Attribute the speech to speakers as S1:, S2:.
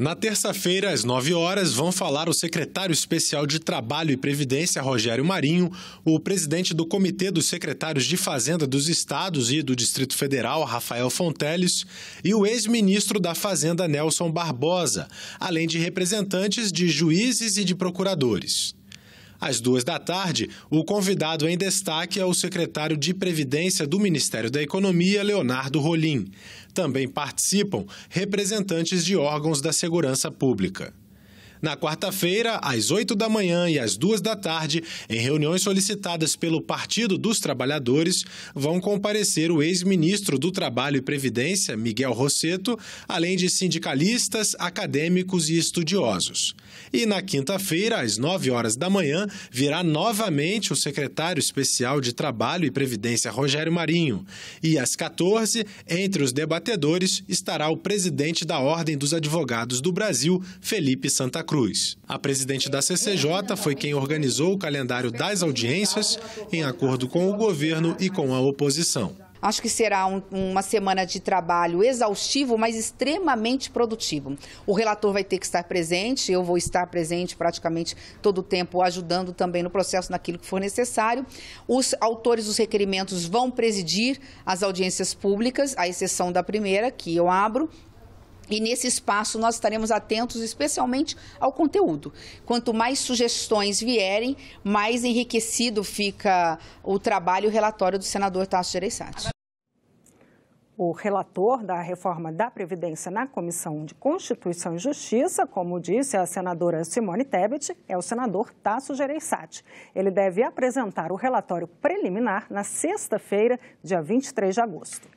S1: Na terça-feira, às 9 horas, vão falar o secretário especial de Trabalho e Previdência, Rogério Marinho, o presidente do Comitê dos Secretários de Fazenda dos Estados e do Distrito Federal, Rafael Fonteles, e o ex-ministro da Fazenda, Nelson Barbosa, além de representantes de juízes e de procuradores. Às duas da tarde, o convidado em destaque é o secretário de Previdência do Ministério da Economia, Leonardo Rolim. Também participam representantes de órgãos da segurança pública. Na quarta-feira, às 8 da manhã e às 2 da tarde, em reuniões solicitadas pelo Partido dos Trabalhadores, vão comparecer o ex-ministro do Trabalho e Previdência, Miguel Rosseto, além de sindicalistas, acadêmicos e estudiosos. E na quinta-feira, às 9 horas da manhã, virá novamente o secretário especial de Trabalho e Previdência, Rogério Marinho. E às 14, entre os debatedores, estará o presidente da Ordem dos Advogados do Brasil, Felipe Santa Cruz. Cruz. A presidente da CCJ foi quem organizou o calendário das audiências, em acordo com o governo e com a oposição.
S2: Acho que será um, uma semana de trabalho exaustivo, mas extremamente produtivo. O relator vai ter que estar presente, eu vou estar presente praticamente todo o tempo, ajudando também no processo naquilo que for necessário. Os autores dos requerimentos vão presidir as audiências públicas, à exceção da primeira, que eu abro, e nesse espaço nós estaremos atentos especialmente ao conteúdo. Quanto mais sugestões vierem, mais enriquecido fica o trabalho e o relatório do senador Tasso Gereissati. O relator da reforma da Previdência na Comissão de Constituição e Justiça, como disse a senadora Simone Tebet, é o senador Tasso Gereissati. Ele deve apresentar o relatório preliminar na sexta-feira, dia 23 de agosto.